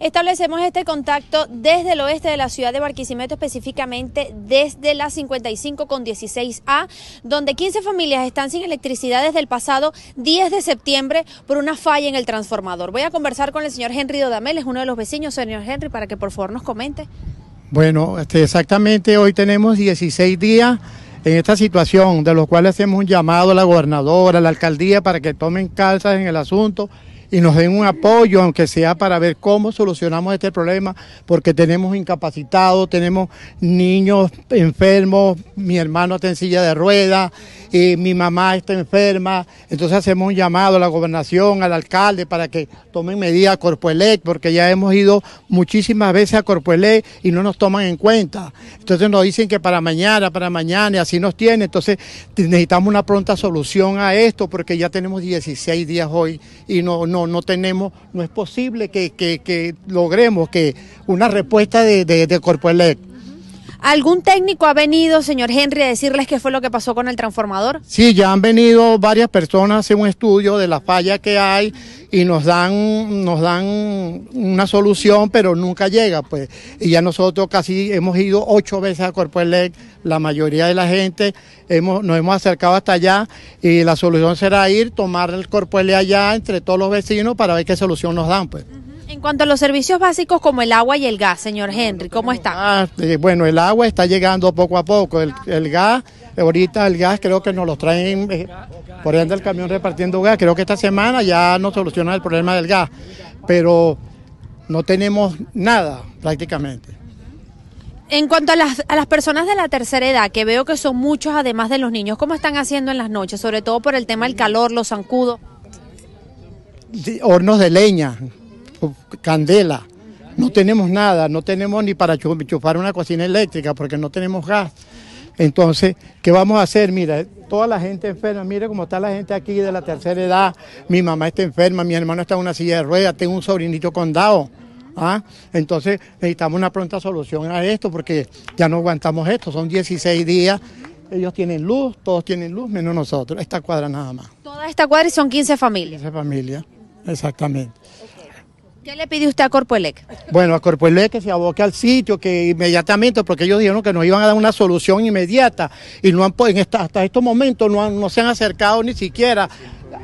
Establecemos este contacto desde el oeste de la ciudad de Barquisimeto, específicamente desde la 55 con 16A, donde 15 familias están sin electricidad desde el pasado 10 de septiembre por una falla en el transformador. Voy a conversar con el señor Henry Dodamel, es uno de los vecinos, señor Henry, para que por favor nos comente. Bueno, este, exactamente hoy tenemos 16 días en esta situación, de los cuales hacemos un llamado a la gobernadora, a la alcaldía, para que tomen calzas en el asunto y nos den un apoyo, aunque sea para ver cómo solucionamos este problema, porque tenemos incapacitados, tenemos niños enfermos, mi hermano está en silla de ruedas, y eh, mi mamá está enferma, entonces hacemos un llamado a la gobernación, al alcalde, para que tomen medidas a Corpoelec, porque ya hemos ido muchísimas veces a Corpoelec y no nos toman en cuenta. Entonces nos dicen que para mañana, para mañana, y así nos tiene. Entonces necesitamos una pronta solución a esto, porque ya tenemos 16 días hoy y no no, tenemos, no es posible que, logremos que una respuesta de, de, de ¿Algún técnico ha venido, señor Henry, a decirles qué fue lo que pasó con el transformador? Sí, ya han venido varias personas, hacer un estudio de la falla que hay y nos dan, nos dan una solución, pero nunca llega. pues Y ya nosotros casi hemos ido ocho veces a Corpo la mayoría de la gente hemos, nos hemos acercado hasta allá y la solución será ir, tomar el Corpo allá entre todos los vecinos para ver qué solución nos dan. pues. En cuanto a los servicios básicos como el agua y el gas, señor Henry, ¿cómo están? Eh, bueno, el agua está llegando poco a poco, el, gas, ahorita el gas creo que nos lo traen, eh, por ende del camión repartiendo gas, creo que esta semana ya nos soluciona el problema del gas, pero no tenemos nada prácticamente. En cuanto a las, a las personas de la tercera edad, que veo que son muchos además de los niños, ¿cómo están haciendo en las noches? Sobre todo por el tema del calor, los zancudos. Hornos de leña, candela. No tenemos nada, no tenemos ni para chufar una cocina eléctrica porque no tenemos gas. Entonces, ¿qué vamos a hacer? Mira, toda la gente enferma, mire cómo está la gente aquí de la tercera edad. Mi mamá está enferma, mi hermano está en una silla de ruedas, tengo un sobrinito con ¿ah? Entonces, necesitamos una pronta solución a esto porque ya no aguantamos esto. Son 16 días, ellos tienen luz, todos tienen luz, menos nosotros. Esta cuadra nada más. Toda esta cuadra y son 15 familias. 15 familias, exactamente. ¿Qué le pide usted a Corpoelec? Bueno, a Corpoelec que se aboque al sitio, que inmediatamente, porque ellos dijeron que nos iban a dar una solución inmediata y no han, pues, en hasta estos momentos no, no se han acercado ni siquiera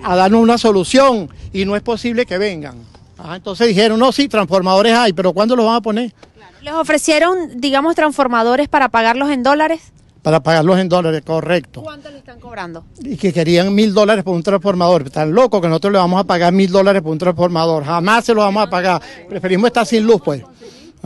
a darnos una solución y no es posible que vengan. Ah, entonces dijeron, no, sí, transformadores hay, pero ¿cuándo los van a poner? ¿Les ofrecieron, digamos, transformadores para pagarlos en dólares? para pagarlos en dólares, correcto. ¿Cuánto le están cobrando? Y que querían mil dólares por un transformador. Están locos que nosotros le vamos a pagar mil dólares por un transformador. Jamás se lo vamos a pagar. Preferimos estar sin luz, pues.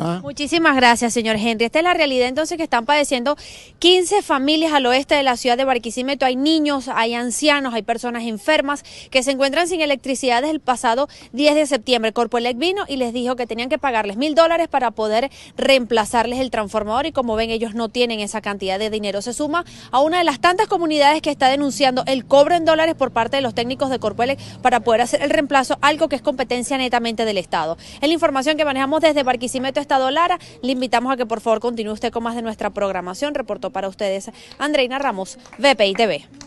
Ah. Muchísimas gracias, señor Henry. Esta es la realidad entonces que están padeciendo 15 familias al oeste de la ciudad de Barquisimeto. Hay niños, hay ancianos, hay personas enfermas que se encuentran sin electricidad desde el pasado 10 de septiembre. Corpoelec vino y les dijo que tenían que pagarles mil dólares para poder reemplazarles el transformador y como ven ellos no tienen esa cantidad de dinero. Se suma a una de las tantas comunidades que está denunciando el cobro en dólares por parte de los técnicos de Corpoelec para poder hacer el reemplazo, algo que es competencia netamente del Estado. Es la información que manejamos desde Barquisimeto estado Lara. Le invitamos a que por favor continúe usted con más de nuestra programación. Reportó para ustedes Andreina Ramos, VPI TV.